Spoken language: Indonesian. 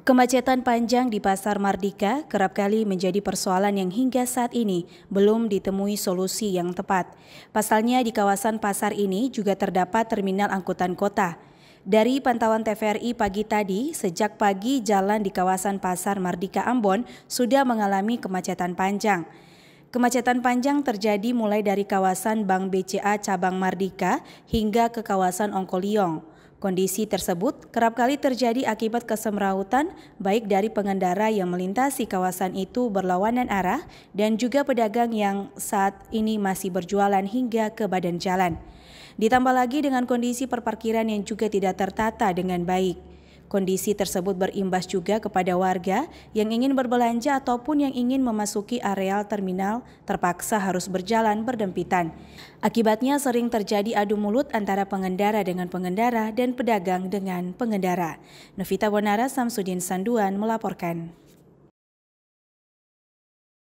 Kemacetan panjang di Pasar Mardika kerap kali menjadi persoalan yang hingga saat ini belum ditemui solusi yang tepat. Pasalnya di kawasan pasar ini juga terdapat terminal angkutan kota. Dari pantauan TVRI pagi tadi, sejak pagi jalan di kawasan Pasar Mardika Ambon sudah mengalami kemacetan panjang. Kemacetan panjang terjadi mulai dari kawasan Bank BCA Cabang Mardika hingga ke kawasan Ongkoliong. Kondisi tersebut kerap kali terjadi akibat kesemrautan baik dari pengendara yang melintasi kawasan itu berlawanan arah dan juga pedagang yang saat ini masih berjualan hingga ke badan jalan. Ditambah lagi dengan kondisi perparkiran yang juga tidak tertata dengan baik. Kondisi tersebut berimbas juga kepada warga yang ingin berbelanja ataupun yang ingin memasuki areal terminal terpaksa harus berjalan berdempitan. Akibatnya sering terjadi adu mulut antara pengendara dengan pengendara dan pedagang dengan pengendara. Novita Bonara Samsudin Sanduan melaporkan.